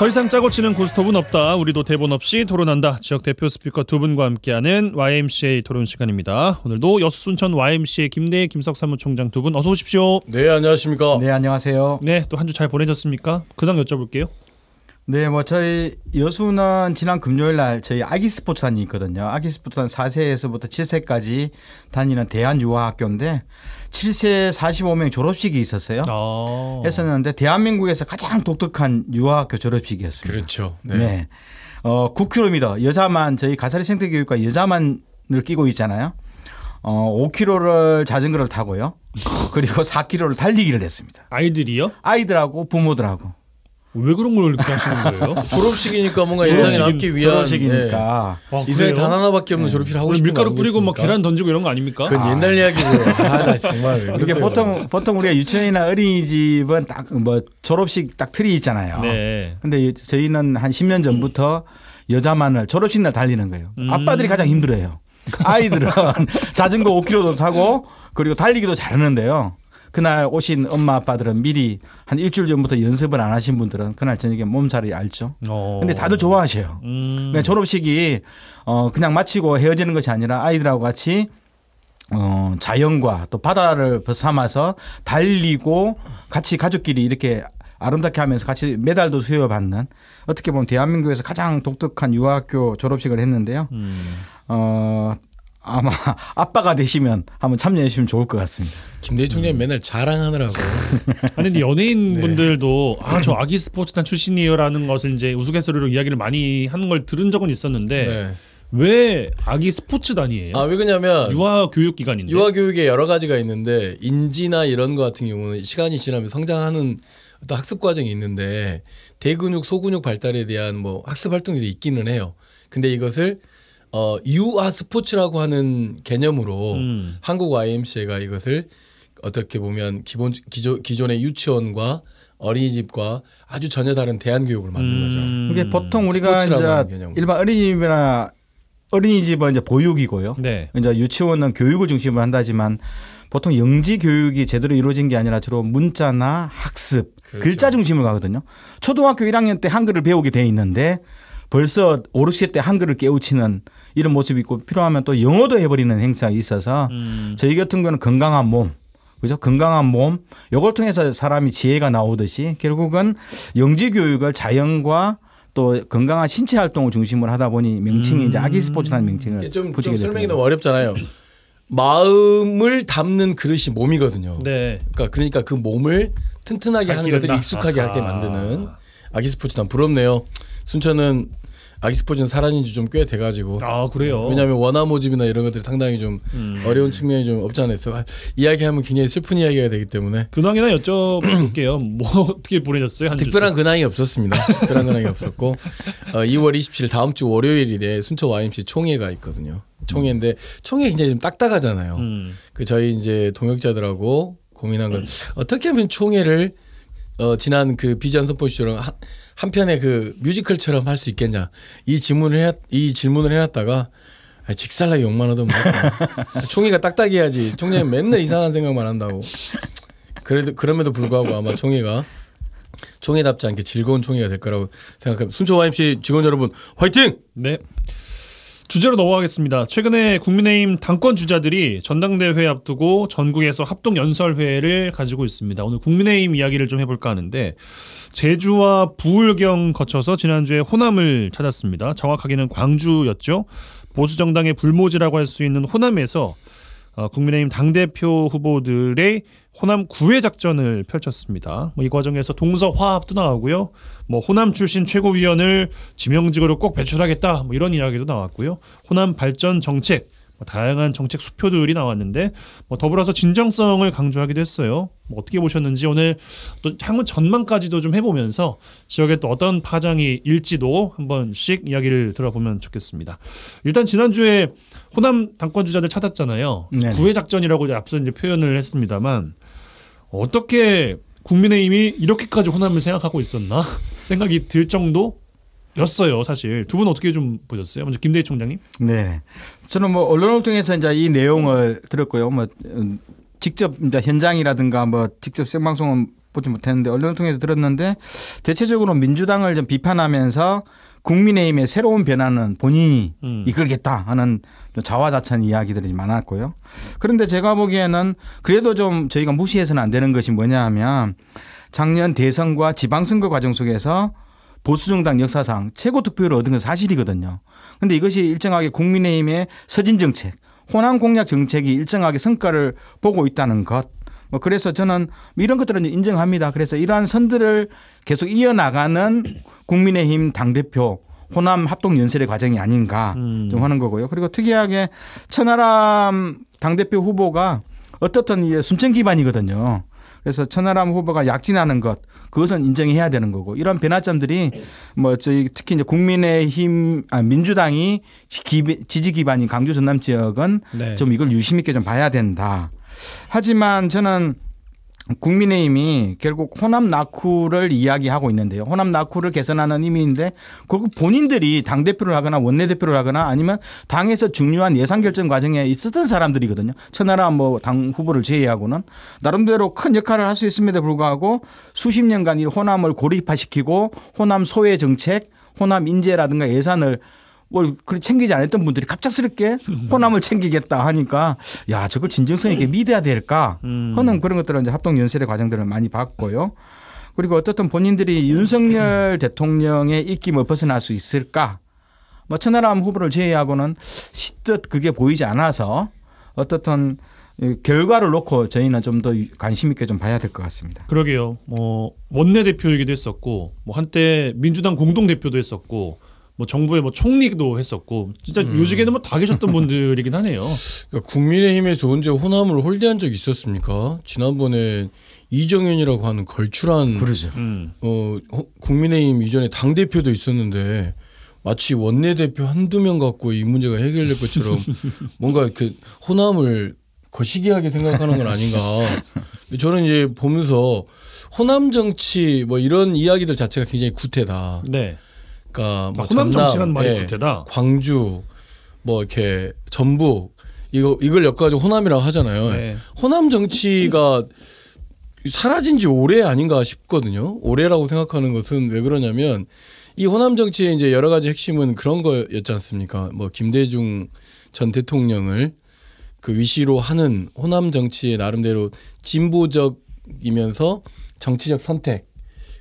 더 이상 짜고 치는 고스톱은 없다. 우리도 대본 없이 토론한다. 지역 대표 스피커 두 분과 함께하는 YMCA 토론 시간입니다. 오늘도 여수 순천 YMCA 김대희 김석 사무총장 두 분 어서 오십시오. 네 안녕하십니까. 네 안녕하세요. 네 또 한 주 잘 보내셨습니까? 근황 여쭤볼게요. 네, 뭐 저희 여수는 지난 금요일 날 저희 아기 스포츠단이 있거든요. 아기 스포츠단 4세에서부터 7세까지 다니는 대한유아학교인데 7세 45명 졸업식이 있었어요. 오. 아. 했었는데 대한민국에서 가장 독특한 유아학교 졸업식이었습니다. 그렇죠. 네. 네. 어, 9km 여자만 저희 가사리 생태교육과 여자만을 끼고 있잖아요. 어, 5km를 자전거를 타고요. 그리고 4km를 달리기를 했습니다. 아이들이요? 아이들하고 부모들하고. 왜 그런 걸 이렇게 하시는 거예요? 졸업식이니까 뭔가 인상이 남기 위한 졸업식이니까 네. 아, 인생에 단 하나밖에 없는 네. 졸업식 하고 싶은 밀가루 뿌리고 막 계란 던지고 이런 거 아닙니까? 그건 아. 옛날 이야기고 아나 정말 이게 보통 보통 우리가 유치원이나 어린이집은 딱 뭐 졸업식 딱 틀이 있잖아요. 네. 근데 저희는 한 10년 전부터 여자만을 졸업식 날 달리는 거예요. 음. 아빠들이 가장 힘들어요. 아이들은 자전거 5km도 타고 그리고 달리기도 잘하는데요. 그날 오신 엄마 아빠들은 미리 한 일주일 전부터 연습을 안 하신 분들은 그날 저녁에 몸살이 알죠. 오. 어. 근데 다들 좋아하셔요. 음. 그 졸업식이 어 그냥 마치고 헤어지는 것이 아니라 아이들하고 같이 어, 자연과 또 바다를 벗 삼아서 달리고 같이 가족끼리 이렇게 아름답게 하면서 같이 메달도 수여받는 어떻게 보면 대한민국에서 가장 독특한 유아학교 졸업식을 했는데요. 음. 어, 아마 아빠가 되시면 한번 참여해 주시면 좋을 것 같습니다. 김대희 님 음. 맨날 자랑하느라고. 아니 연예인분들도 네. 아저 아기 스포츠단 출신이요라는 것을 이제 우스갯소리로 이야기를 많이 하는 걸 들은 적은 있었는데 네. 왜 아기 스포츠단이에요? 아왜 그냐면 유아 교육 기관인데 유아 교육에 여러 가지가 있는데 인지나 이런 거 같은 경우는 시간이 지나면 성장하는 어 학습 과정이 있는데 대근육 소근육 발달에 대한 뭐 학습 활동이 있기는 해요. 근데 이것을 어, 유아 스포츠라고 하는 개념으로 음. 한국 YMCA가 이것을 어떻게 보면 기본 기존 기존의 유치원과 어린이집과 아주 전혀 다른 대안 교육을 만든 음. 거죠. 이게 보통 우리가 이제 일반 어린이집이나 어린이집은 이제 보육이고요. 네. 이제 유치원은 교육을 중심으로 한다지만 보통 영지 교육이 제대로 이루어진 게 아니라 주로 문자나 학습, 그렇죠. 글자 중심으로 가거든요. 초등학교 1학년 때 한글을 배우게 돼 있는데 벌써 오르시에 때 한글을 깨우치는 이런 모습이 있고 필요하면 또 영어도 해버리는 행사가 있어서 음. 저희 같은 경우는 건강한 몸 그죠? 건강한 몸. 요걸 통해서 사람이 지혜가 나오듯이 결국은 영지 교육을 자연과 또 건강한 신체 활동을 중심으로 하다 보니 명칭이 음. 이제 아기 음. 스포츠라는 명칭을 좀, 붙이게 좀 설명이 너무 어렵잖아요. 마음을 담는 그릇이 몸이거든요. 네. 그러니까 그러니까 그 몸을 튼튼하게 하는 것들이 익숙하게 하게 아. 만드는 아기 스포츠단 부럽네요. 순천은 아기스포츠는 사라진 지 좀 꽤 돼가지고. 아 그래요. 왜냐하면 원화 모집이나 이런 것들이 상당히 좀 음. 어려운 측면이 좀 없지 않았어. 아, 이야기하면 굉장히 슬픈 이야기가 되기 때문에. 근황이나 여쭤볼게요. 뭐 어떻게 보내셨어요? 특별한 근황이 없었습니다. 특별한 근황이 없었고 어, 2월 27일 다음 주 월요일에 순천 YMC 총회가 있거든요. 총회인데 총회 굉장히 좀 딱딱하잖아요. 음. 그 저희 이제 동역자들하고 고민한 건 음. 어떻게 하면 총회를 어, 지난 그 비전 선포쇼랑 한, 한편의 그 뮤지컬처럼 할 수 있겠냐 이 질문을 해, 이 질문을 해놨다가 아, 직살라 욕만 하던 뭐 총이가 딱딱해야지 총장님 맨날 이상한 생각만 한다고 그래도 그럼에도 불구하고 아마 총이가 총애답지 않게 즐거운 총회가 될 거라고 생각합니다. 순천 YMC 직원 여러분 화이팅! 네. 주제로 넘어가겠습니다. 최근에 국민의힘 당권 주자들이 전당대회 앞두고 전국에서 합동 연설회를 가지고 있습니다. 오늘 국민의힘 이야기를 좀 해볼까 하는데 제주와 부울경 거쳐서 지난주에 호남을 찾았습니다. 정확하게는 광주였죠. 보수 정당의 불모지라고 할 수 있는 호남에서 어, 국민의힘 당대표 후보들의 호남 구회 작전을 펼쳤습니다. 뭐 이 과정에서 동서 화합도 나오고요. 뭐 호남 출신 최고위원을 지명직으로 꼭 배출하겠다. 뭐 이런 이야기도 나왔고요. 호남 발전 정책 뭐 다양한 정책 수표들이 나왔는데 뭐 더불어서 진정성을 강조하기도 했어요. 뭐 어떻게 보셨는지 오늘 또 향후 전망까지도 좀 해보면서 지역에 또 어떤 파장이 일지도 한 번씩 이야기를 들어보면 좋겠습니다. 일단 지난주에 호남 당권 주자들 찾았잖아요. 네네. 구애 작전이라고 앞서 이제 표현을 했습니다만 어떻게 국민의힘이 이렇게까지 호남을 생각하고 있었나 생각이 들 정도 였어요 사실 두 분 어떻게 좀 보셨어요? 먼저 김대희 총장님. 네, 저는 뭐 언론을 통해서 이제 이 내용을 들었고요. 뭐 음, 직접 이제 현장이라든가 뭐 직접 생방송은 보지 못했는데 언론을 통해서 들었는데 대체적으로 민주당을 좀 비판하면서 국민의힘의 새로운 변화는 본인이 음. 이끌겠다 하는 자화자찬 이야기들이 많았고요. 그런데 제가 보기에는 그래도 좀 저희가 무시해서는 안 되는 것이 뭐냐 하면 작년 대선과 지방선거 과정 속에서 보수정당 역사상 최고 득표율을 얻은 건 사실이거든요. 그런데 이것이 일정하게 국민의힘의 서진 정책, 호남 공약 정책이 일정하게 성과를 보고 있다는 것. 뭐 그래서 저는 이런 것들은 인정합니다. 그래서 이러한 선들을 계속 이어나가는 국민의힘 당대표 호남 합동 연설의 과정이 아닌가 음. 좀 하는 거고요. 그리고 특이하게 천하람 당대표 후보가 어떻든 이제 순천 기반이거든요. 그래서 천하람 후보가 약진하는 것 그것은 인정해야 되는 거고 이런 변화점들이 뭐 저희 특히 이제 국민의힘 아, 민주당이 지지 기반인 강주 전남 지역은 네. 좀 이걸 유심 있게 좀 봐야 된다. 하지만 저는 국민의힘이 결국 호남 낙후를 이야기하고 있는데요. 호남 낙후를 개선하는 의미인데 결국 본인들이 당 대표를 하거나 원내 대표를 하거나 아니면 당에서 중요한 예산 결정 과정에 있었던 사람들이거든요. 천하라 뭐 당 후보를 제외하고는 나름대로 큰 역할을 할 수 있음에도 불구하고 수십 년간 이 호남을 고립화시키고 호남 소외 정책, 호남 인재라든가 예산을 뭘그렇게 챙기지 않았던 분들이 갑작스럽게 호남을 챙기겠다 하니까 야 저걸 진정성 있게 믿어야 될까 음. 하는 그런 것들은 이제 합동 연설의 과정들을 많이 봤고요. 그리고 어떻든 본인들이 윤석열 대통령의 입김을 벗어날 수 있을까? 뭐 천하람 후보를 제외하고는 시뜻 그게 보이지 않아서 어떻든 결과를 놓고 저희는 좀 더 관심 있게 좀 봐야 될 것 같습니다. 그러게요. 뭐 원내 대표이기도 했었고 뭐 한때 민주당 공동 대표도 했었고 뭐 정부의 뭐 총리도 했었고 진짜 음. 요즘에는 뭐다 계셨던 분들이긴 하네요. 그러니까 국민의힘에서 언제 호남을 홀대한 적이 있었습니까? 지난번에 이정현이라고 하는 걸출한 그러죠. 음. 음. 어 국민의힘 이전에 당 대표도 있었는데 마치 원내대표 한두 명 갖고 이 문제가 해결될 것처럼 뭔가 그 호남을 거시기하게 생각하는 건 아닌가. 저는 이제 보면서 호남 정치 뭐 이런 이야기들 자체가 굉장히 구태다. 네. 그러니까 뭐 아, 호남 정치란 말이 예, 구태다. 광주 뭐 이렇게 전북 이거 이걸 엮어가지고 호남이라고 하잖아요. 네. 호남 정치가 사라진 지 오래 아닌가 싶거든요. 오래라고 생각하는 것은 왜 그러냐면 이 호남 정치의 이제 여러 가지 핵심은 그런 거였지 않습니까? 뭐 김대중 전 대통령을 그 위시로 하는 호남 정치의 나름대로 진보적이면서 정치적 선택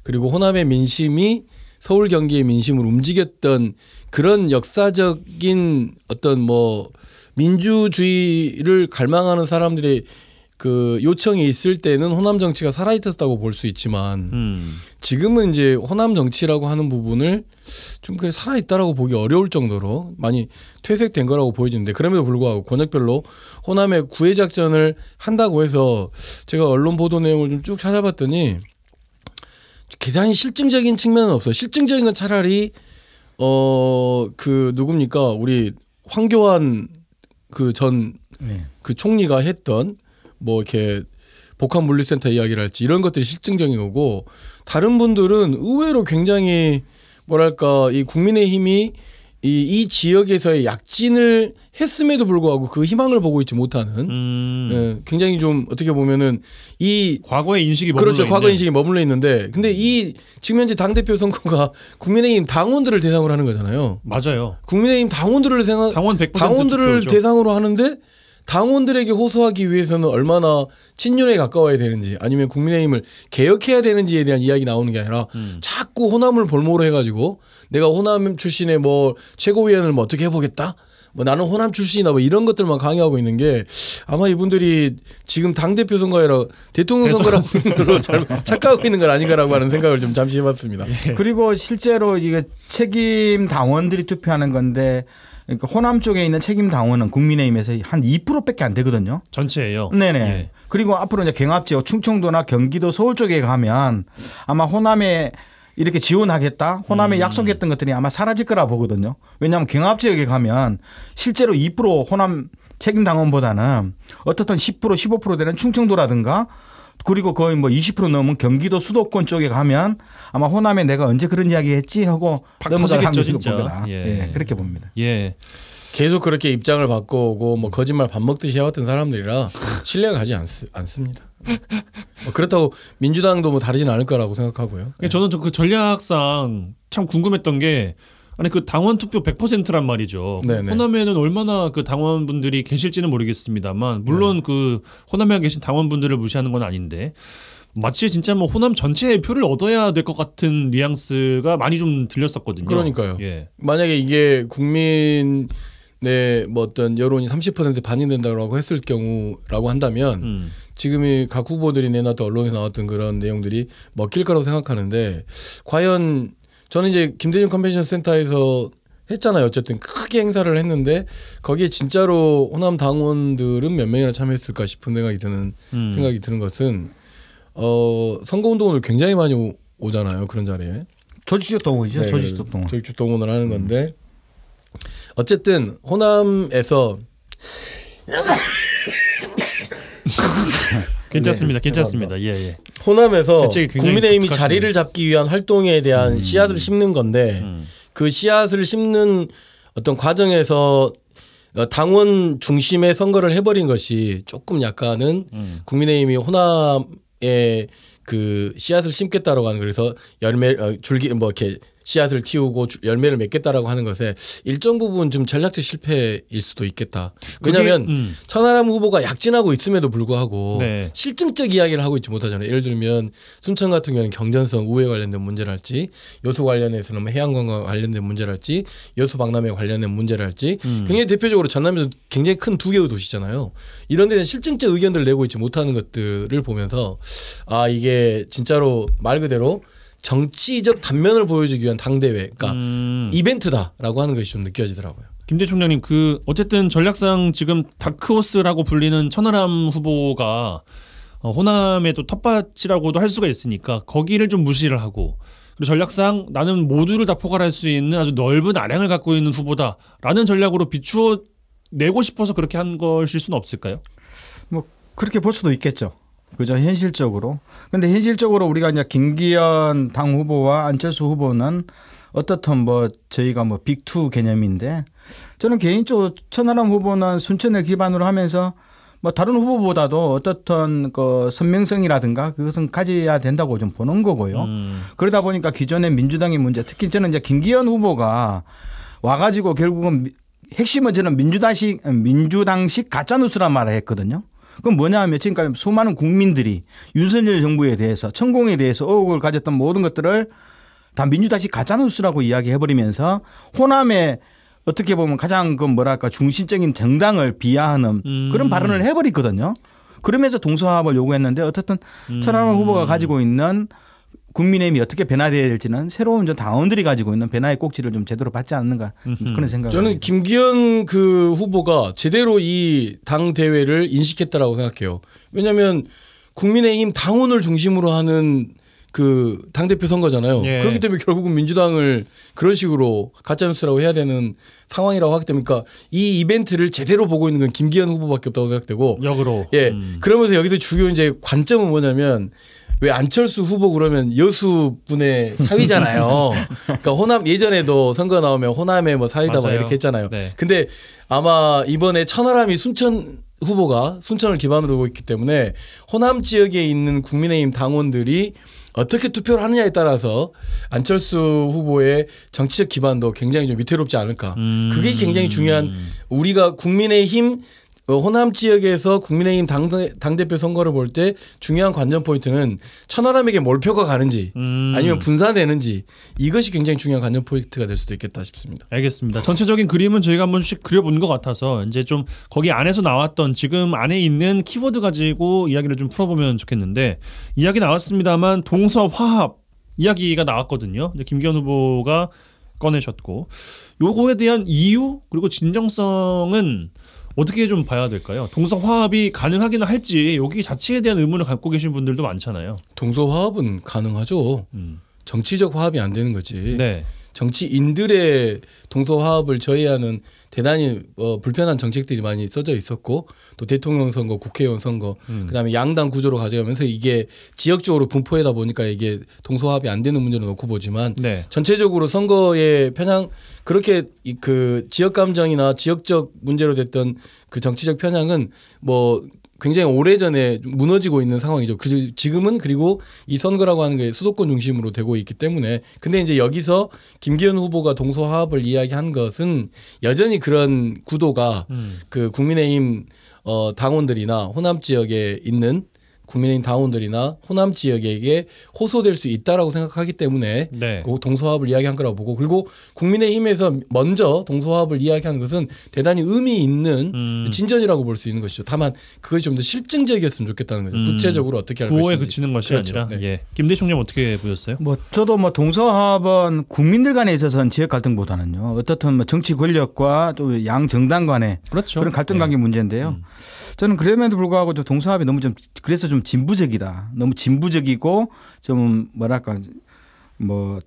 그리고 호남의 민심이 서울 경기의 민심을 움직였던 그런 역사적인 어떤 뭐 민주주의를 갈망하는 사람들이그 요청이 있을 때는 호남 정치가 살아있었다고 볼 수 있지만 음. 지금은 이제 호남 정치라고 하는 부분을 좀 그래 살아있다라고 보기 어려울 정도로 많이 퇴색된 거라고 보여지는데 그럼에도 불구하고 권역별로 호남의 구애 작전을 한다고 해서 제가 언론 보도 내용을 좀 쭉 찾아봤더니 대단히 실증적인 측면은 없어요. 실증적인 건 차라리 어 그 누굽니까 우리 황교안 그 전그 네. 그 총리가 했던 뭐 이렇게 복합 물리센터 이야기를 할지 이런 것들이 실증적인 거고 다른 분들은 의외로 굉장히 뭐랄까 이 국민의 힘이 이, 이 지역에서의 약진을 했음에도 불구하고 그 희망을 보고 있지 못하는 음. 예, 굉장히 좀 어떻게 보면은 이 과거의 인식이 머물러 그렇죠 있네. 과거 인식이 머물러 있는데 근데 음. 이 지금 현재 당 대표 선거가 국민의힘 당원들을 대상으로 하는 거잖아요. 맞아요. 국민의힘 당원들을 생각 당원 100% 당원들을 투표죠. 대상으로 하는데 당원들에게 호소하기 위해서는 얼마나 친윤에 가까워야 되는지 아니면 국민의힘을 개혁해야 되는지에 대한 이야기 나오는 게 아니라 음. 자꾸 호남을 볼모로 해가지고 내가 호남 출신의 뭐 최고위원을 뭐 어떻게 해보겠다 뭐 나는 호남 출신이다 뭐 이런 것들만 강요하고 있는 게 아마 이분들이 지금 당 대표 선거에라 대통령 선거라고 걸로 착각하고 있는 건 아닌가라고 하는 생각을 좀 잠시 해봤습니다. 예. 그리고 실제로 이게 책임 당원들이 투표하는 건데 그러니까 호남 쪽에 있는 책임 당원은 국민의힘에서 한 2%밖에 안 되거든요. 전체예요. 네네. 예. 그리고 앞으로 이제 경합 지역 충청도나 경기도, 서울 쪽에 가면 아마 호남에 이렇게 지원하겠다 호남에 음. 약속했던 것들이 아마 사라질 거라 보거든요. 왜냐하면 경합 지역에 가면 실제로 2% 호남 책임 당원보다는 어떻든 10% 15% 되는 충청도라든가 그리고 거의 뭐 20% 넘으면 경기도 수도권 쪽에 가면 아마 호남에 내가 언제 그런 이야기 했지 하고 넘어갈 확률이 높다. 예. 예, 그렇게 봅니다. 예. 계속 그렇게 입장을 바꿔오고 뭐 거짓말 밥 먹듯이 해왔던 사람들이라 신뢰가 가지 않, 않습니다. 뭐 그렇다고 민주당도 뭐 다르진 않을 거라고 생각하고요. 예. 저는 그 전략상 참 궁금했던 게 아니 그 당원 투표 100%란 말이죠. 네네. 호남에는 얼마나 그 당원분들이 계실지는 모르겠습니다만 물론 네. 그 호남에 계신 당원분들을 무시하는 건 아닌데 마치 진짜 뭐 호남 전체의 표를 얻어야 될 것 같은 뉘앙스가 많이 좀 들렸었거든요. 그러니까요. 예. 만약에 이게 국민 내뭐 어떤 여론이 30% 반영된다라고 했을 경우라고 한다면 음. 지금이 각 후보들이 내놨던 언론에 나왔던 그런 내용들이 먹힐 거라고 생각하는데 과연 저는 이제 김대중 컨벤션 센터에서 했잖아요. 어쨌든 크게 행사를 했는데 거기에 진짜로 호남 당원들은 몇 명이나 참여했을까 싶은 생각이 드는 음. 생각이 드는 것은 어 선거 운동을 굉장히 많이 오, 오잖아요. 그런 자리에. 조직적 동원이죠. 네, 조직적 동원. 조직적 동원을 하는 음. 건데 어쨌든 호남에서 괜찮습니다. 네, 괜찮습니다. 예, 예. 호남에서 국민의힘이 자리를 잡기 위한 활동에 대한 음. 씨앗을 심는 건데 음. 그 씨앗을 심는 어떤 과정에서 어, 당원 중심의 선거를 해버린 것이 조금 약간은 음. 국민의힘이 호남에 그 씨앗을 심겠다라고 하는 그래서 열매 어, 줄기 뭐 이렇게 씨앗을 틔우고 열매를 맺겠다라고 하는 것에 일정 부분 좀 전략적 실패일 수도 있겠다. 왜냐하면 음. 천하람 후보가 약진하고 있음에도 불구하고 네. 실증적 이야기를 하고 있지 못하잖아요. 예를 들면 순천 같은 경우는 경전성 우회 관련된 문제랄지 여수 관련해서는 뭐 해양관과 관련된 문제랄지 여수 박람회 관련된 문제랄지 음. 굉장히 대표적으로 전남에서 굉장히 큰 두 개의 도시잖아요. 이런 데는 실증적 의견들을 내고 있지 못하는 것들을 보면서 아 이게 진짜로 말 그대로 정치적 단면을 보여주기 위한 당대회, 그러니까 음. 이벤트다라고 하는 것이 좀 느껴지더라고요. 김대 총장님, 그 어쨌든 전략상 지금 다크호스라고 불리는 천하람 후보가 어, 호남의 또 텃밭이라고도 할 수가 있으니까 거기를 좀 무시를 하고 그리고 전략상 나는 모두를 다 포괄할 수 있는 아주 넓은 아량을 갖고 있는 후보다라는 전략으로 비추어 내고 싶어서 그렇게 한 것일 수는 없을까요? 뭐 그렇게 볼 수도 있겠죠. 그죠 현실적으로. 근데 현실적으로 우리가 이제 김기현 당 후보와 안철수 후보는 어떻든 뭐 저희가 뭐 빅투 개념인데 저는 개인적으로 천하람 후보는 순천을 기반으로 하면서 뭐 다른 후보보다도 어떻든 그 선명성이라든가 그것은 가져야 된다고 좀 보는 거고요. 음. 그러다 보니까 기존의 민주당의 문제 특히 저는 이제 김기현 후보가 와가지고 결국은 핵심은 저는 민주당식 민주당식 가짜뉴스란 말을 했거든요. 그건 뭐냐하면 지금까지 수많은 국민들이 윤석열 정부에 대해서 천공에 대해서 의혹을 가졌던 모든 것들을 다 민주당식 가짜뉴스라고 이야기해버리면서 호남의 어떻게 보면 가장 그 뭐랄까 중심적인 정당을 비하하는 음. 그런 발언을 해버리거든요. 그러면서 동서화합을 요구했는데 어쨌든 음. 천하람 후보가 가지고 있는 국민의힘이 어떻게 변화돼야 될지는 새로운 저 당원들이 가지고 있는 변화의 꼭지를 좀 제대로 받지 않는가 음흠. 그런 생각. 저는 합니다. 김기현 그 후보가 제대로 이 당 대회를 인식했다라고 생각해요. 왜냐하면 국민의힘 당원을 중심으로 하는 그 당 대표 선거잖아요. 예. 그렇기 때문에 결국은 민주당을 그런 식으로 가짜뉴스라고 해야 되는 상황이라고 하기 때문에 그러니까 이 이벤트를 제대로 보고 있는 건 김기현 후보밖에 없다고 생각되고 역으로 예 음. 그러면서 여기서 주요 이제 관점은 뭐냐면 왜 안철수 후보 그러면 여수 분의 사위잖아요. 그러니까 호남 예전에도 선거 나오면 호남의 뭐 사위다 막 이렇게 했잖아요. 네. 근데 아마 이번에 천하람이 순천 후보가 순천을 기반으로 두고 있기 때문에 호남 지역에 있는 국민의힘 당원들이 어떻게 투표를 하느냐에 따라서 안철수 후보의 정치적 기반도 굉장히 좀 위태롭지 않을까. 음. 그게 굉장히 음. 중요한 우리가 국민의힘 어, 호남 지역에서 국민의힘 당, 당대표 선거를 볼 때 중요한 관전 포인트는 천하람에게 뭘표가 가는지 음. 아니면 분산되는지 이것이 굉장히 중요한 관전 포인트가 될 수도 있겠다 싶습니다. 알겠습니다. 전체적인 그림은 저희가 한 번씩 그려본 것 같아서 이제 좀 거기 안에서 나왔던 지금 안에 있는 키워드 가지고 이야기를 좀 풀어보면 좋겠는데 이야기 나왔습니다만 동서화합 이야기가 나왔거든요. 김기현 후보가 꺼내셨고 요거에 대한 이유 그리고 진정성은 어떻게 좀 봐야 될까요? 동서화합이 가능하기는 할지 여기 자체에 대한 의문을 갖고 계신 분들도 많잖아요. 동서화합은 가능하죠. 음. 정치적 화합이 안 되는 거지. 네. 정치인들의 동서화합을 저해하는 대단히 어, 불편한 정책들이 많이 써져 있었고 또 대통령 선거, 국회의원 선거, 음. 그다음에 양당 구조로 가져가면서 이게 지역적으로 분포해다 보니까 이게 동서화합이 안 되는 문제를 놓고 보지만 네. 전체적으로 선거에 편향 그렇게 그 지역 감정이나 지역적 문제로 됐던 그 정치적 편향은 뭐 굉장히 오래전에 무너지고 있는 상황이죠. 그 지금은 그리고 이 선거라고 하는 게 수도권 중심으로 되고 있기 때문에 근데 이제 여기서 김기현 후보가 동서화합을 이야기한 것은 여전히 그런 구도가 음. 그 국민의힘 어 당원들이나 호남 지역에 있는 국민의힘 당원들이나 호남 지역에게 호소될 수 있다라고 생각하기 때문에 네. 그 동서화합을 이야기한 거라고 보고 그리고 국민의힘에서 먼저 동서화합을 이야기한 것은 대단히 의미 있는 음. 진전이라고 볼 수 있는 것이죠. 다만 그것이 좀 더 실증적이었으면 좋겠다는 거죠. 음. 구체적으로 어떻게 할 구호에 것인지. 그치는 것이 그렇죠. 아니라. 네. 예. 김대 총님 어떻게 보셨어요? 뭐 저도 뭐 동서화합은 국민들 간에 있어서는 지역 갈등보다는요. 어떻든 뭐 정치 권력과 또양 정당 간의 그렇죠. 그런 갈등 관계 예. 문제인데요. 음. 저는 그럼에도 불구하고 동서화합이 너무 좀 그래서 좀좀 진부적이다. 너무 진부적이고 좀 뭐랄까 뭐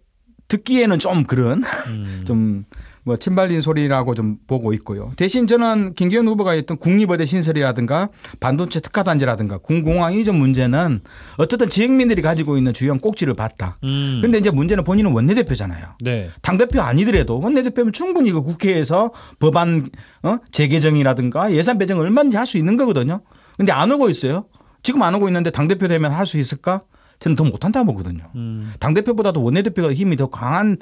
듣기에는 좀 그런 음. 좀뭐 침발린 소리라고 좀 보고 있고요. 대신 저는 김기현 후보가 했던 국립의대 신설이라든가 반도체 특화단지라든가 군공항 이전 문제는 어쨌든 지역민들이 가지고 있는 주요한 꼭지를 봤다. 음. 그런데 이제 문제는 본인은 원내대표잖아요. 네. 당대표 아니더라도 원내대표면 충분히 그 국회에서 법안 어? 재개정이라든가 예산 배정 을 얼마든지 할 수 있는 거거든요. 근데 안 오고 있어요. 지금 안 오고 있는데 당대표 되면 할 수 있을까? 저는 더 못한다 보거든요. 음. 당대표보다도 원내대표가 힘이 더 강한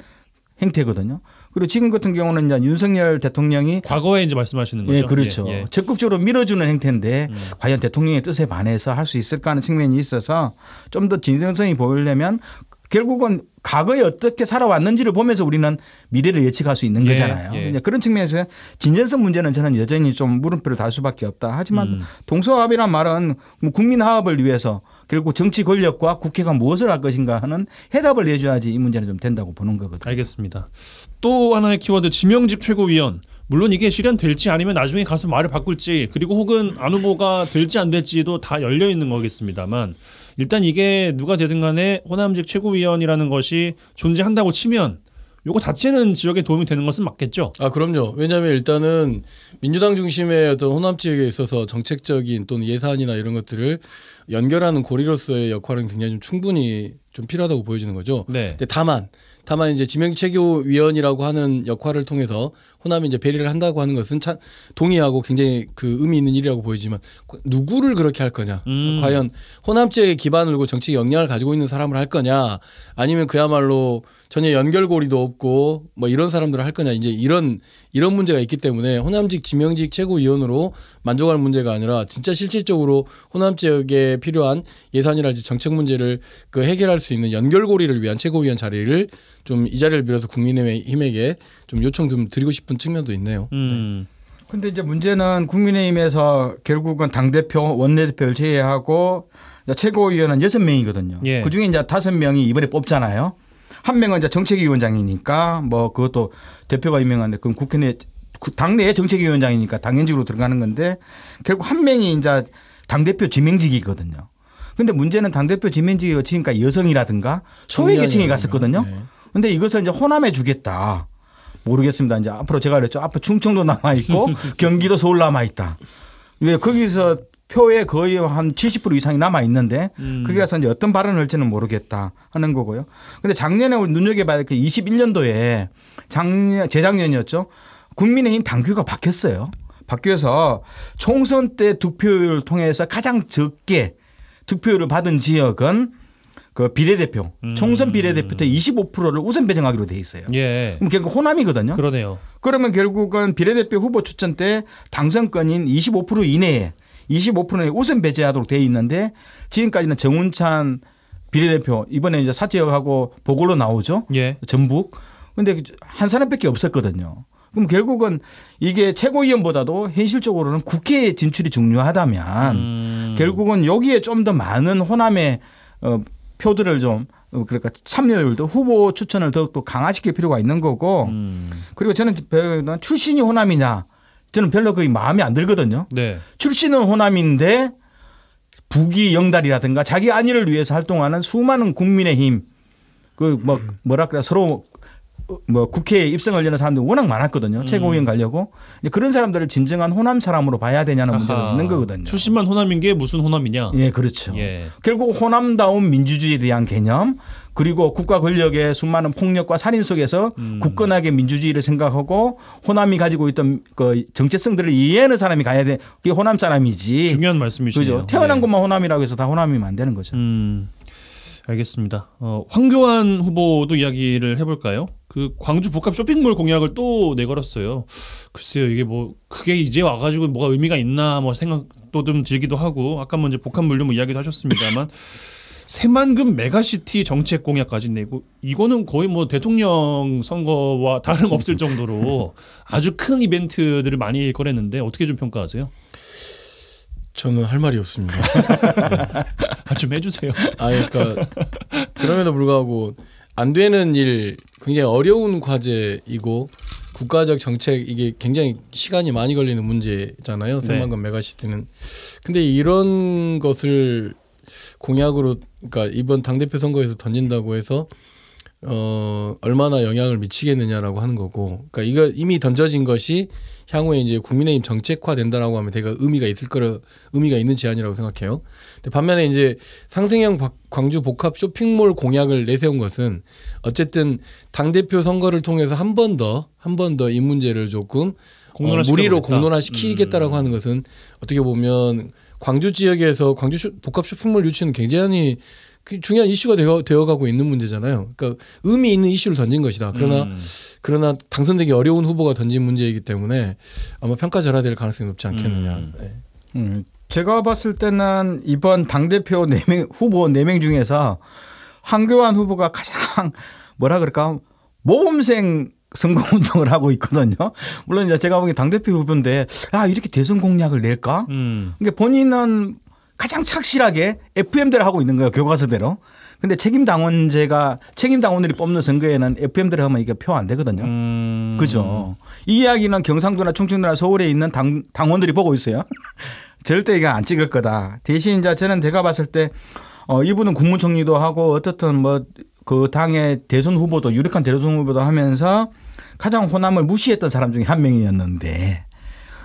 행태거든요. 그리고 지금 같은 경우는 이제 윤석열 대통령이 과거에 이제 말씀하시는 거죠. 예, 그렇죠. 예, 예. 적극적으로 밀어주는 행태인데 음. 과연 대통령의 뜻에 반해서 할 수 있을까 하는 측면이 있어서 좀 더 진정성이 보이려면 결국은 과거에 어떻게 살아왔는지를 보면서 우리는 미래를 예측할 수 있는 예, 거잖아요. 예. 그런 측면에서 진전성 문제는 저는 여전히 좀 물음표를 달 수밖에 없다. 하지만 음. 동서합이란 말은 뭐 국민화합을 위해서 결국 정치 권력과 국회가 무엇을 할 것인가 하는 해답을 내줘야지 이 문제는 좀 된다고 보는 거거든요. 알겠습니다. 또 하나의 키워드 지명직 최고위원. 물론 이게 실현될지 아니면 나중에 가서 말을 바꿀지 그리고 혹은 안 후보가 될지 안 될지도 다 열려 있는 거겠습니다만 일단 이게 누가 되든 간에 호남직 최고위원이라는 것이 존재한다고 치면 요거 자체는 지역에 도움이 되는 것은 맞겠죠. 아 그럼요. 왜냐하면 일단은 민주당 중심의 어떤 호남 지역에 있어서 정책적인 또는 예산이나 이런 것들을 연결하는 고리로서의 역할은 굉장히 좀 충분히 좀 필요하다고 보여지는 거죠. 네. 근데 다만 다만 이제 지명 체교위원이라고 하는 역할을 통해서 호남이 이제 배리를 한다고 하는 것은 참 동의하고 굉장히 그 의미 있는 일이라고 보이지만 그 누구를 그렇게 할 거냐? 음. 과연 호남지역에 기반을 두고 정치 역량을 가지고 있는 사람을 할 거냐? 아니면 그야말로 전혀 연결고리도 없고 뭐 이런 사람들을 할 거냐? 이제 이런 이런 문제가 있기 때문에 호남직 지명직 최고위원으로 만족할 문제가 아니라 진짜 실질적으로 호남 지역에 필요한 예산이랄지 정책 문제를 그 해결할 수 있는 연결고리를 위한 최고위원 자리를 좀이 자리를 빌어서 국민의힘에게 좀 요청 좀 드리고 싶은 측면도 있네요. 음. 네. 근데 이제 문제는 국민의힘에서 결국은 당 대표 원내 대표를 제외하고 최고위원은 여섯 명이거든요. 예. 그 중에 이제 다섯 명이 이번에 뽑잖아요. 한 명은 이제 정책위원장이니까 뭐 그것도 대표가 임명하는데 그럼 국회 내 당내의 정책위원장이니까 당연직으로 들어가는 건데 결국 한 명이 이제 당 대표 지명직이거든요. 근데 문제는 당 대표 지명직이 지금까지 여성이라든가 소외계층에 갔었거든요. 네. 근데 이것을 이제 호남에 주겠다. 모르겠습니다. 이제 앞으로 제가 그랬죠. 앞에 충청도 남아 있고 경기도 서울 남아 있다. 왜 거기서 표에 거의 한 70% 이상이 남아 있는데 음. 그게 가서 이제 어떤 발언을 할지는 모르겠다 하는 거고요. 근데 작년에 우리 눈여겨봐야 될게 21년도에 작년 재작년이었죠. 국민의힘 당규가 바뀌었어요. 바뀌어서 총선 때투표율을 통해서 가장 적게 투표율을 받은 지역은 그 비례대표 음. 총선 비례대표 때 25%를 우선 배정하기로 돼 있어요. 예. 그럼 결국 그러니까 호남이거든요. 그러네요. 그러면 결국은 비례대표 후보 추천 때 당선권인 25% 이내에 25%는 우선 배제하도록 돼 있는데 지금까지는 정운찬 비례대표 이번에 이제 사퇴하고 보궐로 나오죠. 예. 전북. 근데 한 사람밖에 없었거든요. 그럼 결국은 이게 최고위원보다도 현실적으로는 국회에 진출이 중요하다면 음. 결국은 여기에 좀 더 많은 호남의 어 표들을 좀 어, 그러니까 참여율도 후보 추천을 더욱더 강화시킬 필요가 있는 거고 음. 그리고 저는 출신이 호남이냐 저는 별로 거의 마음에 안 들거든요. 네. 출신은 호남인데 북이 영달이라든가 자기 안위를 위해서 활동하는 수많은 국민의힘 그뭐 뭐라 그래 서로 뭐 국회에 입성을 려는 사람들이 워낙 많았거든요. 음. 최고위원 가려고. 그런 사람들을 진정한 호남 사람으로 봐야 되냐는 문제가 있는 거거든요. 출신만 호남인 게 무슨 호남이냐? 예, 그렇죠. 예. 결국 호남다운 민주주의에 대한 개념 그리고 국가 권력의 수많은 폭력과 살인 속에서 음. 굳건하게 민주주의를 생각하고 호남이 가지고 있던 그 정체성들을 이해하는 사람이 가야 돼. 그게 호남 사람이지. 중요한 말씀이시죠. 그죠? 태어난 네. 것만 호남이라고 해서 다 호남이면 안 되는 거죠. 음. 알겠습니다. 어, 황교안 후보도 이야기를 해볼까요? 그 광주 복합 쇼핑몰 공약을 또 내걸었어요. 글쎄요, 이게 뭐 그게 이제 와가지고 뭐가 의미가 있나 뭐 생각도 좀 들기도 하고 아까 먼저 뭐 복합 물류 뭐 이야기도 하셨습니다만 새만금 메가시티 정책 공약까지 내고 이거는 거의 뭐 대통령 선거와 다름 없을 정도로 아주 큰 이벤트들을 많이 거랬는데 어떻게 좀 평가하세요? 저는 할 말이 없습니다. 네. 아, 좀 해주세요. 아, 그러니까 그럼에도 불구하고 안 되는 일 굉장히 어려운 과제이고 국가적 정책 이게 굉장히 시간이 많이 걸리는 문제잖아요. 새만금 네. 메가시티는. 근데 이런 것을 공약으로 그러니까 이번 당 대표 선거에서 던진다고 해서 어 얼마나 영향을 미치겠느냐라고 하는 거고. 그러니까 이거 이미 던져진 것이 향후에 이제 국민의힘 정책화된다라고 하면 되가 의미가 있을 거라 의미가 있는 제안이라고 생각해요. 근데 반면에 이제 상생형 광주 복합 쇼핑몰 공약을 내세운 것은 어쨌든 당 대표 선거를 통해서 한 번 더 한 번 더 이 문제를 조금 어, 공론화 어, 무리로 공론화시키겠다라고 음. 하는 것은 어떻게 보면 광주 지역에서 광주 쇼, 복합 쇼핑몰 유치는 굉장히 그 중요한 이슈가 되어, 되어가고 있는 문제잖아요. 그러니까 의미 있는 이슈를 던진 것이다. 그러나 음. 그러나 당선되기 어려운 후보가 던진 문제이기 때문에 아마 평가절하될 가능성이 높지 않겠느냐. 음. 네. 음. 제가 봤을 때는 이번 당 대표 네 명 후보 네 명 중에서 황교안 후보가 가장 뭐라 그럴까 모범생 선거 운동을 하고 있거든요. 물론 이제 제가 보기엔 당대표 후보인데 아 이렇게 대선 공약을 낼까? 음. 그러니까 본인은 가장 착실하게 f m 대로 하고 있는 거예요. 교과서대로. 근데 책임 당원제가 책임 당원들이 뽑는 선거에는 f m 대로 하면 이게 표 안 되거든요. 음. 그죠. 이 이야기는 경상도나 충청도나 서울에 있는 당, 당원들이 보고 있어요. 절대 이거 안 찍을 거다. 대신 이제 저는 제가 봤을 때 어, 이분은 국무총리도 하고 어떻든 뭐 그 당의 대선 후보도 유력한 대선 후보도 하면서 가장 호남을 무시했던 사람 중에 한 명이었는데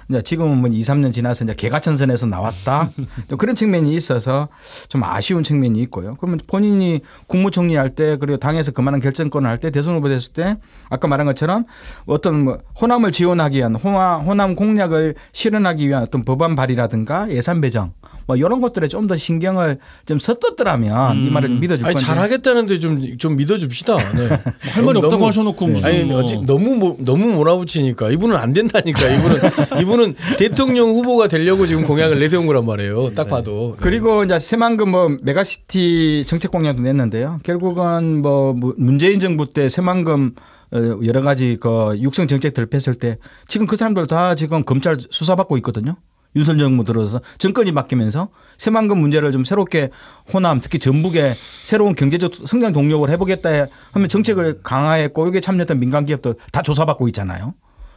이제 지금은 뭐 2, 3년 지나서 이제 개가천선에서 나왔다. 그런 측면이 있어서 좀 아쉬운 측면이 있고요. 그러면 본인이 국무총리 할 때 그리고 당에서 그만한 결정권을 할 때 대선 후보 됐을 때 아까 말한 것처럼 어떤 뭐 호남을 지원하기 위한 호남, 호남 공약을 실현하기 위한 어떤 법안 발의라든가 예산 배정 뭐 이런 것들에 좀 더 신경을 좀 썼었더라면 음. 이 말을 믿어줄 아니, 건데 잘하겠다는데 좀 좀 믿어줍시다. 네. 할 말이 없다고 너무, 하셔놓고 네. 무슨 아니, 뭐. 너무 뭐, 너무 몰아붙이니까 이분은 안 된다니까 이분은 이분 그분은 대통령 후보가 되려고 지금 공약을 내세운 거란 말이에요. 딱 봐도. 네. 그리고 이제 새만금 뭐 메가시티 정책 공약도 냈는데요. 결국은 뭐 문재인 정부 때 새만금 어, 여러 가지 그 육성 정책들을 폈을때 지금 그 사람들 다 지금 검찰 수사받고 있거든요. 윤선 정부 들어서 정권이 바뀌면서 새만금 문제를 좀 새롭게 호남 특히 전북에 새로운 경제적 성장 동력을 해보겠다 하면 정책을 강화했고 여기에 참여했던 민간 기업도다 조사받고 있잖아요.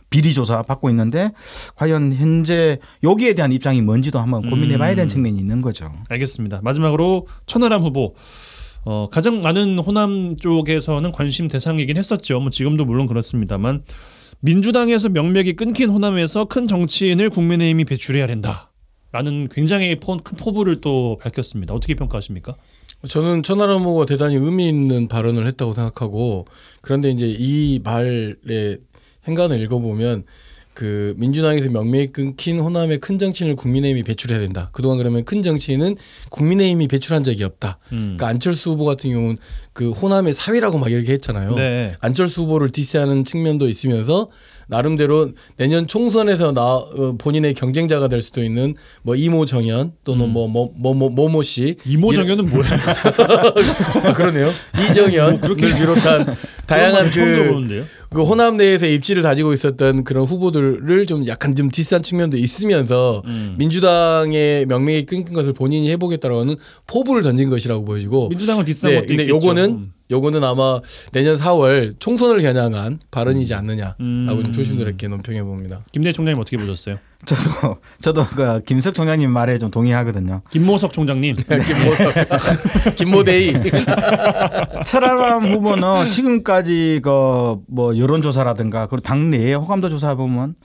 비리 조사 받고 있는데 과연 현재 여기에 대한 입장이 뭔지도 한번 고민해봐야 되는 음. 측면이 있는 거죠. 알겠습니다. 마지막으로 천하람 후보. 어, 가장 많은 호남 쪽에서는 관심 대상이긴 했었죠. 뭐 지금도 물론 그렇습니다만 민주당에서 명맥이 끊긴 호남에서 큰 정치인을 국민의힘이 배출해야 된다. 라는 굉장히 포, 큰 포부를 또 밝혔습니다. 어떻게 평가하십니까? 저는 천하람 후보가 대단히 의미 있는 발언을 했다고 생각하고 그런데 이제 이 말에 행간을 읽어보면 그 민주당에서 명맥 끊긴 호남의 큰 정치인을 국민의힘이 배출해야 된다. 그동안 그러면 큰 정치인은 국민의힘이 배출한 적이 없다. 음. 그러니까 안철수 후보 같은 경우는 그 호남의 사위라고 막 이렇게 했잖아요. 네. 안철수 후보를 디스하는 측면도 있으면서 나름대로 내년 총선에서 나 어, 본인의 경쟁자가 될 수도 있는 뭐 이모 정연 또는 뭐뭐뭐뭐 음. 뭐, 뭐, 뭐, 모모 씨 이모 정연은 뭐야? 아, 그러네요. 이정연뭐 그렇게 비롯한 다양한 그그 호남 내에서 입지를 다지고 있었던 그런 후보들을 좀 약간 좀 디스한 측면도 있으면서 음. 민주당의 명맥이 끊긴 것을 본인이 해보겠다라는 포부를 던진 것이라고 보여지고 민주당을 디스한 네, 것도 근데 있겠죠. 요거는 음. 요거는 아마 내년 4월 총선을 겨냥한 발언이지 음. 않느냐라고 음. 좀 조심스럽게 논평해 봅니다. 김대 총장님 어떻게 보셨어요? 저도 저도 그 김석 총장님 말에 좀 동의하거든요. 김모석 총장님. 네, 네. 김모석. 김모데이. 철아람 후보는 지금까지 그 뭐 여론 조사라든가 그리고 당내 호감도 조사 보면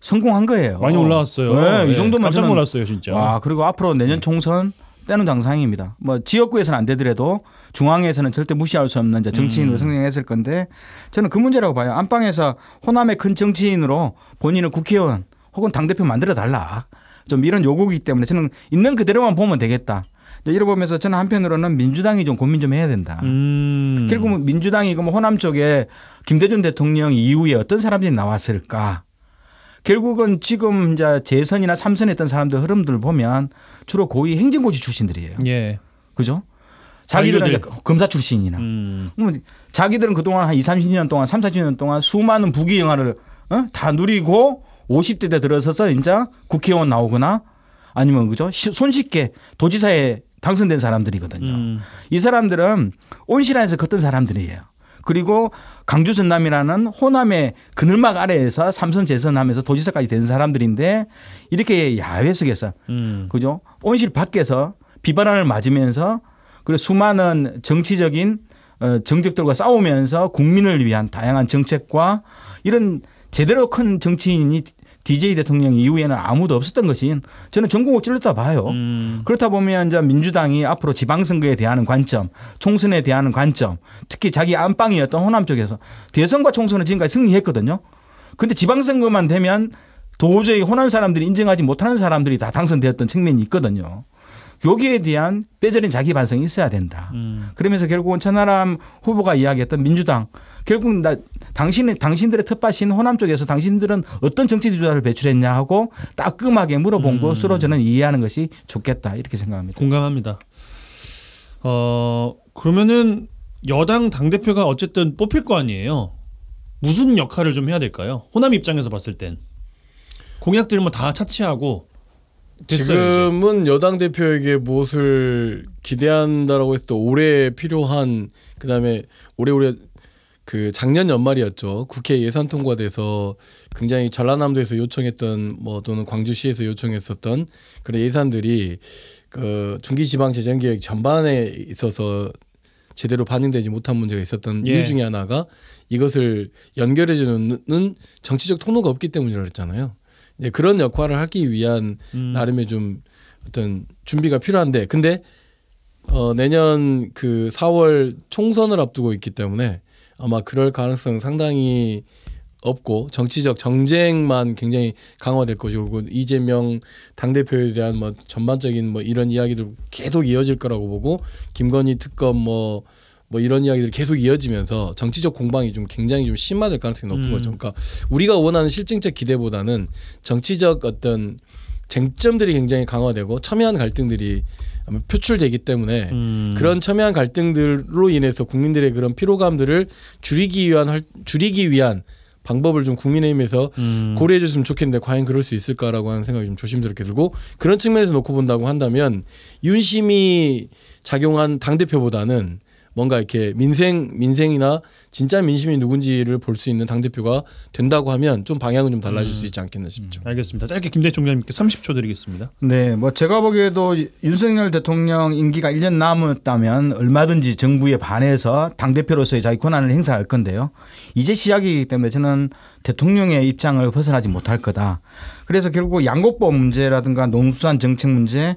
성공한 거예요. 많이 올라왔어요. 네, 네. 이 정도만 깜짝 놀랐어요, 진짜. 와, 그리고 앞으로 내년 총선 네. 때는 정상입니다. 뭐 지역구에서는 안 되더라도 중앙에서는 절대 무시할 수 없는 정치인으로 음. 성장했을 건데 저는 그 문제라고 봐요. 안방에서 호남의 큰 정치인으로 본인을 국회의원 혹은 당대표 만들어 달라. 좀 이런 요구기 이 때문에 저는 있는 그대로만 보면 되겠다. 이러 보면서 저는 한편으로는 민주당이 좀 고민 좀 해야 된다. 음. 결국 민주당이 그럼 뭐 호남 쪽에 김대중 대통령 이후에 어떤 사람들이 나왔을까? 결국은 지금 이제 재선이나 삼선했던 사람들 흐름들 보면 주로 고위 행정고시 출신들이에요. 예. 그죠? 자기들은 검사 출신이나. 음. 자기들은 그동안 한 2, 30년 동안, 3, 40년 동안 수많은 부귀 영화를 어? 다 누리고 50대 때 들어서서 이제 국회의원 나오거나 아니면 그죠? 손쉽게 도지사에 당선된 사람들이거든요. 음. 이 사람들은 온실안에서 걷던 사람들이에요. 그리고 강주 전남이라는 호남의 그늘막 아래에서 삼선 재선하면서 도지사까지 된 사람들인데 이렇게 야외 속에서 음. 그죠 온실 밖에서 비바람을 맞으면서 그리고 수많은 정치적인 어, 정적들과 싸우면서 국민을 위한 다양한 정책과 이런 제대로 큰 정치인이 DJ 대통령 이후에는 아무도 없었던 것이 저는 전국을 찔렀다 봐요. 음. 그렇다 보면 이제 민주당이 앞으로 지방선거에 대한 관점, 총선에 대한 관점, 특히 자기 안방이었던 호남 쪽에서 대선과 총선은 지금까지 승리했거든요. 그런데 지방선거만 되면 도저히 호남 사람들이 인정하지 못하는 사람들이 다 당선되었던 측면이 있거든요. 여기에 대한 빼절인 자기 반성이 있어야 된다. 음. 그러면서 결국은 천하람 후보가 이야기했던 민주당 결국 나 당신의 당신들의 텃밭인 호남 쪽에서 당신들은 어떤 정치 지도자를 배출했냐 하고 따끔하게 물어본 음. 것으로 저는 이해하는 것이 좋겠다 이렇게 생각합니다. 공감합니다. 어 그러면은 여당 당 대표가 어쨌든 뽑힐 거 아니에요. 무슨 역할을 좀 해야 될까요? 호남 입장에서 봤을 땐 공약들 뭐다 차치하고 됐어요, 지금은 이제. 여당 대표에게 무엇을 기대한다라고 했을 때 올해 필요한 그다음에 오래오래 그 작년 연말이었죠. 국회 예산 통과돼서 굉장히 전라남도에서 요청했던 뭐 또는 광주시에서 요청했었던 그런 예산들이 그 중기지방재정계획 전반에 있어서 제대로 반영되지 못한 문제가 있었던 예. 이유 중에 하나가 이것을 연결해 주는 정치적 통로가 없기 때문이라고 했잖아요. 이제 그런 역할을 하기 위한 음. 나름의 좀 어떤 준비가 필요한데 근데 어 내년 그 4월 총선을 앞두고 있기 때문에 아마 그럴 가능성 상당히 없고 정치적 정쟁만 굉장히 강화될 것이고 이재명 당대표에 대한 뭐 전반적인 뭐 이런 이야기들 계속 이어질 거라고 보고 김건희 특검 뭐뭐 뭐 이런 이야기들이 계속 이어지면서 정치적 공방이 좀 굉장히 좀 심화될 가능성이 높은 음. 거죠. 그러니까 우리가 원하는 실증적 기대보다는 정치적 어떤 쟁점들이 굉장히 강화되고 첨예한 갈등들이 표출되기 때문에 음. 그런 첨예한 갈등들로 인해서 국민들의 그런 피로감들을 줄이기 위한 줄이기 위한 방법을 좀 국민의힘에서 음. 고려해 줬으면 좋겠는데 과연 그럴 수 있을까라고 하는 생각이 좀 조심스럽게 들고 그런 측면에서 놓고 본다고 한다면 윤심이 작용한 당 대표보다는 뭔가 이렇게 민생 민생이나 진짜 민심이 누군지를 볼 수 있는 당 대표가 된다고 하면 좀 방향은 좀 달라질 음. 수 있지 않겠나 싶죠. 음. 알겠습니다. 짧게 김대 총장님께 30초 드리겠습니다. 네, 뭐 제가 보기에도 윤석열 대통령 임기가 1년 남았다면 얼마든지 정부에 반해서 당 대표로서의 자기 권한을 행사할 건데요. 이제 시작이기 때문에 저는 대통령의 입장을 벗어나지 못할 거다. 그래서 결국 양곡법 문제라든가 농수산 정책 문제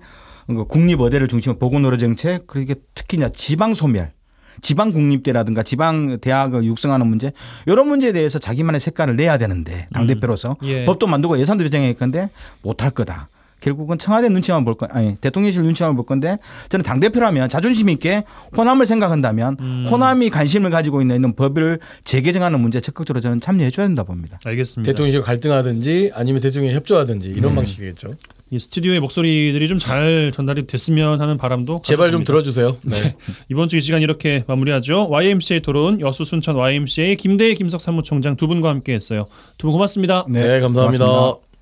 그 국립 어대를 중심으로 보건의료 정책 그리고 특히나 지방 소멸 지방 국립대라든가 지방 대학을 육성하는 문제 이런 문제에 대해서 자기만의 색깔을 내야 되는데 당 대표로서 음. 예. 법도 만들고 예산도 배정할 해야 건데 못 할 거다. 결국은 청와대 눈치만 볼 건, 아니 대통령실 눈치만 볼 건데 저는 당 대표라면 자존심 있게 호남을 생각한다면 음. 호남이 관심을 가지고 있는, 있는 법을 재개정하는 문제 에 적극적으로 저는 참여해 줘야 된다 봅니다. 알겠습니다. 대통령실 갈등하든지 아니면 대통령이 협조하든지 이런 음. 방식이겠죠. 이 스튜디오의 목소리들이 좀 잘 전달이 됐으면 하는 바람도 제발 가져갑니다. 좀 들어주세요. 네. 네. 이번 주 이 시간 이렇게 마무리하죠. YMCA 토론 여수 순천 YMCA 김대희 김석 사무총장 두 분과 함께했어요. 두 분 고맙습니다. 네, 네 감사합니다 고맙습니다.